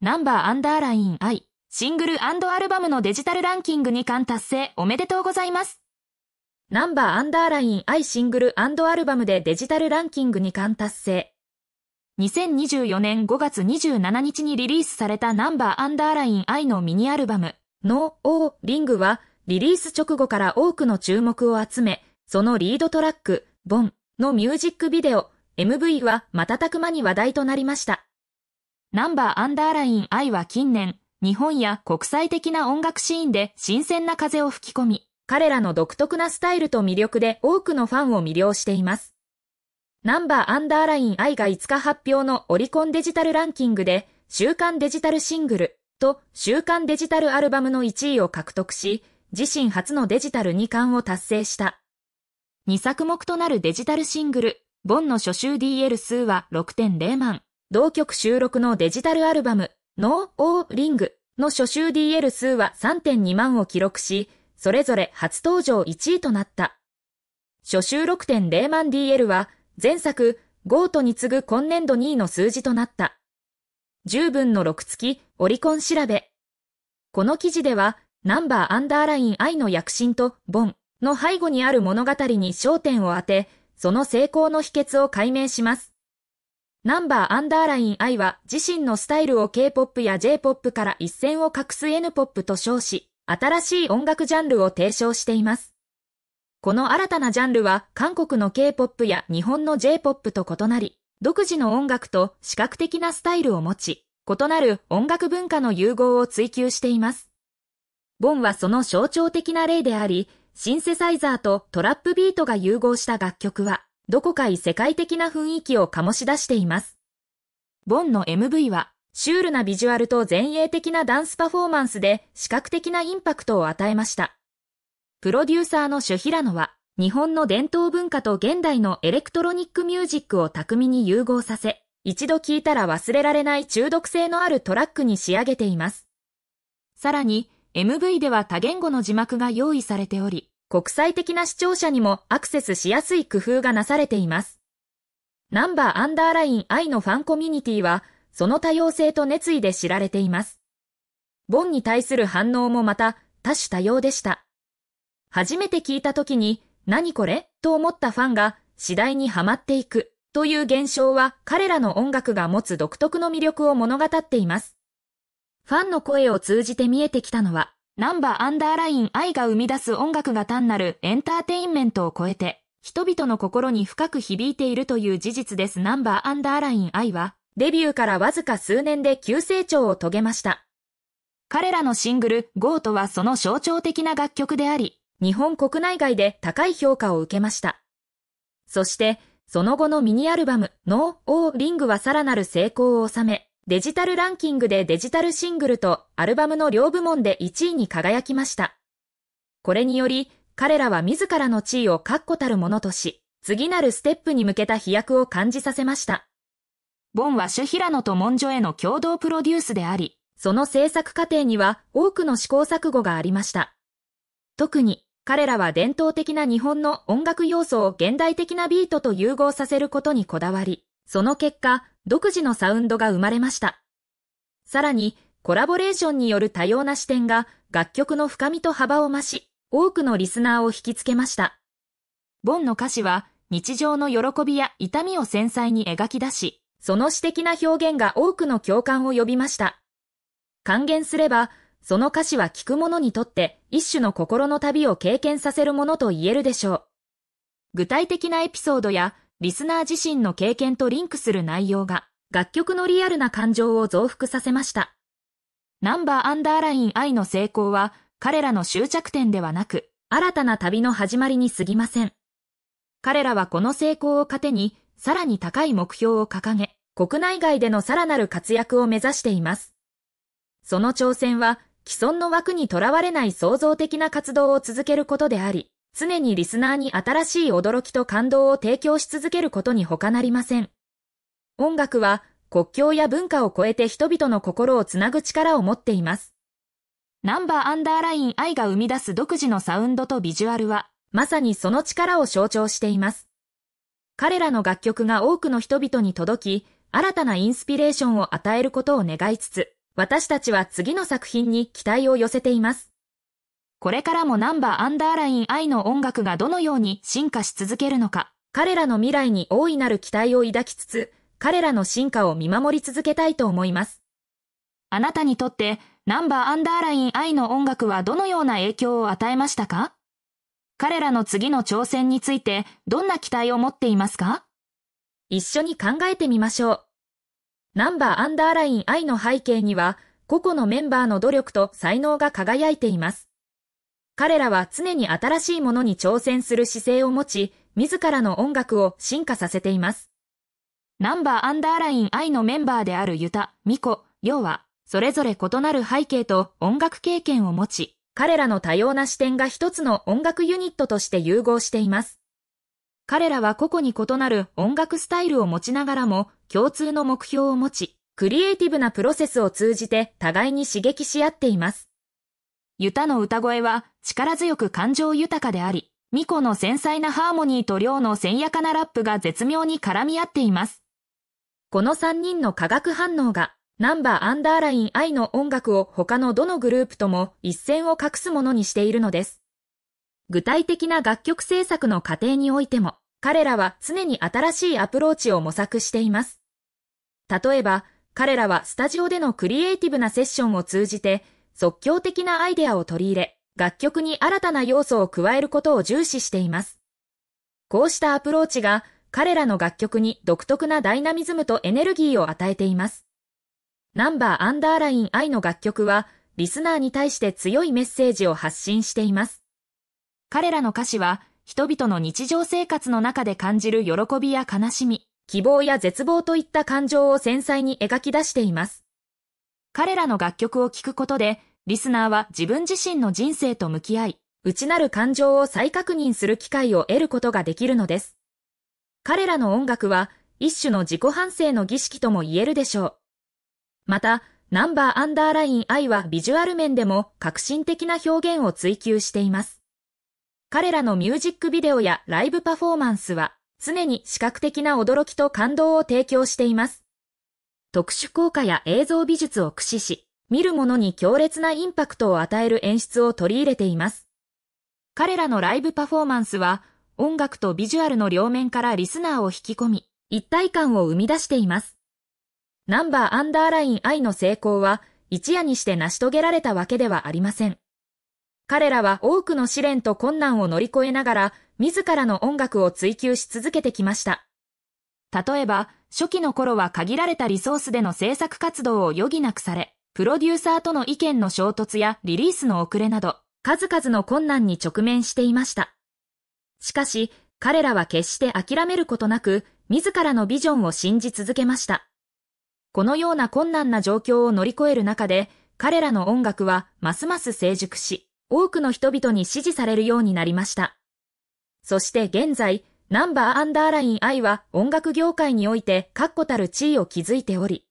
ナンバーアンダーライン I、シングルアルバムのデジタルランキング2冠達成おめでとうございます。ナンバーアンダーライン I シングルアルバムでデジタルランキング2冠達成。2024年5月27日にリリースされたナンバーアンダーライン I のミニアルバム、No, O, Ring は、リリース直後から多くの注目を集め、そのリードトラック、ボンのミュージックビデオ、MV は瞬く間に話題となりました。ナンバーアンダーライン I は近年、日本や国際的な音楽シーンで新鮮な風を吹き込み、彼らの独特なスタイルと魅力で多くのファンを魅了しています。ナンバーアンダーライン I が5日発表のオリコンデジタルランキングで、週刊デジタルシングルと週刊デジタルアルバムの1位を獲得し、自身初のデジタル2冠を達成した。2作目となるデジタルシングル、ボンの初週 DL 数は6.0万。同曲収録のデジタルアルバム、No O Ring の初週 DL 数は3.2万を記録し、それぞれ初登場1位となった。初週6.0万 DL は、前作、ゴートに次ぐ今年度2位の数字となった。10分の6付オリコン調べ。この記事では、ナンバーアンダーライン愛の躍進と、ボンの背後にある物語に焦点を当て、その成功の秘訣を解明します。ナンバーアンダーライン I は自身のスタイルを K-POP や J-POP から一線を画す N-POP と称し、新しい音楽ジャンルを提唱しています。この新たなジャンルは韓国の K-POP や日本の J-POP と異なり、独自の音楽と視覚的なスタイルを持ち、異なる音楽文化の融合を追求しています。ボンはその象徴的な例であり、シンセサイザーとトラップビートが融合した楽曲は、どこか異世界的な雰囲気を醸し出しています。ボンの MV は、シュールなビジュアルと前衛的なダンスパフォーマンスで視覚的なインパクトを与えました。プロデューサーのシュヒラノは、日本の伝統文化と現代のエレクトロニックミュージックを巧みに融合させ、一度聴いたら忘れられない中毒性のあるトラックに仕上げています。さらに、MV では多言語の字幕が用意されており、国際的な視聴者にもアクセスしやすい工夫がなされています。ナンバーアンダーライン愛のファンコミュニティは、その多様性と熱意で知られています。ボンに対する反応もまた多種多様でした。初めて聞いた時に、何これと思ったファンが次第にハマっていくという現象は彼らの音楽が持つ独特の魅力を物語っています。ファンの声を通じて見えてきたのは、ナンバーアンダーライン愛が生み出す音楽が単なるエンターテインメントを超えて、人々の心に深く響いているという事実ですナンバーアンダーライン愛は、デビューからわずか数年で急成長を遂げました。彼らのシングル、ゴートはその象徴的な楽曲であり、日本国内外で高い評価を受けました。そして、その後のミニアルバム、ノー・オー・リングはさらなる成功を収め、デジタルランキングでデジタルシングルとアルバムの両部門で1位に輝きました。これにより、彼らは自らの地位を確固たるものとし、次なるステップに向けた飛躍を感じさせました。ボンはヒ平野と文書への共同プロデュースであり、その制作過程には多くの試行錯誤がありました。特に、彼らは伝統的な日本の音楽要素を現代的なビートと融合させることにこだわり、その結果、独自のサウンドが生まれました。さらに、コラボレーションによる多様な視点が楽曲の深みと幅を増し、多くのリスナーを引きつけました。ボンの歌詞は日常の喜びや痛みを繊細に描き出し、その詩的な表現が多くの共感を呼びました。還元すれば、その歌詞は聴く者にとって一種の心の旅を経験させるものと言えるでしょう。具体的なエピソードやリスナー自身の経験とリンクする内容が、楽曲のリアルな感情を増幅させました。ナンバーアンダーライン愛の成功は、彼らの終着点ではなく、新たな旅の始まりに過ぎません。彼らはこの成功を糧に、さらに高い目標を掲げ、国内外でのさらなる活躍を目指しています。その挑戦は、既存の枠にとらわれない創造的な活動を続けることであり、常にリスナーに新しい驚きと感動を提供し続けることに他なりません。音楽は国境や文化を超えて人々の心をつなぐ力を持っています。ナンバーアンダーライン愛が生み出す独自のサウンドとビジュアルは、まさにその力を象徴しています。彼らの楽曲が多くの人々に届き、新たなインスピレーションを与えることを願いつつ、私たちは次の作品に期待を寄せています。これからもナンバーアンダーライン愛の音楽がどのように進化し続けるのか、彼らの未来に大いなる期待を抱きつつ、彼らの進化を見守り続けたいと思います。あなたにとって、ナンバーアンダーライン愛の音楽はどのような影響を与えましたか彼らの次の挑戦について、どんな期待を持っていますか一緒に考えてみましょう。ナンバーアンダーライン愛の背景には、個々のメンバーの努力と才能が輝いています。彼らは常に新しいものに挑戦する姿勢を持ち、自らの音楽を進化させています。ナンバーアンダーライン I のメンバーであるユタ、ミコ、ヨウは、それぞれ異なる背景と音楽経験を持ち、彼らの多様な視点が一つの音楽ユニットとして融合しています。彼らは個々に異なる音楽スタイルを持ちながらも共通の目標を持ち、クリエイティブなプロセスを通じて互いに刺激し合っています。ユタの歌声は力強く感情豊かであり、ミコの繊細なハーモニーと量の鮮やかなラップが絶妙に絡み合っています。この3人の化学反応が、ナンバーアンダーライン I の音楽を他のどのグループとも一線を画すものにしているのです。具体的な楽曲制作の過程においても、彼らは常に新しいアプローチを模索しています。例えば、彼らはスタジオでのクリエイティブなセッションを通じて、即興的なアイデアを取り入れ、楽曲に新たな要素を加えることを重視しています。こうしたアプローチが彼らの楽曲に独特なダイナミズムとエネルギーを与えています。ナンバーアンダーライン I の楽曲は、リスナーに対して強いメッセージを発信しています。彼らの歌詞は、人々の日常生活の中で感じる喜びや悲しみ、希望や絶望といった感情を繊細に描き出しています。彼らの楽曲を聴くことで、リスナーは自分自身の人生と向き合い、内なる感情を再確認する機会を得ることができるのです。彼らの音楽は一種の自己反省の儀式とも言えるでしょう。また、ナンバーアンダーライン I はビジュアル面でも革新的な表現を追求しています。彼らのミュージックビデオやライブパフォーマンスは常に視覚的な驚きと感動を提供しています。特殊効果や映像美術を駆使し、見る者に強烈なインパクトを与える演出を取り入れています。彼らのライブパフォーマンスは、音楽とビジュアルの両面からリスナーを引き込み、一体感を生み出しています。ナンバーアンダーライン愛の成功は、一夜にして成し遂げられたわけではありません。彼らは多くの試練と困難を乗り越えながら、自らの音楽を追求し続けてきました。例えば、初期の頃は限られたリソースでの制作活動を余儀なくされ、プロデューサーとの意見の衝突やリリースの遅れなど、数々の困難に直面していました。しかし、彼らは決して諦めることなく、自らのビジョンを信じ続けました。このような困難な状況を乗り越える中で、彼らの音楽はますます成熟し、多くの人々に支持されるようになりました。そして現在、ナンバーアンダーライン I は音楽業界において確固たる地位を築いており、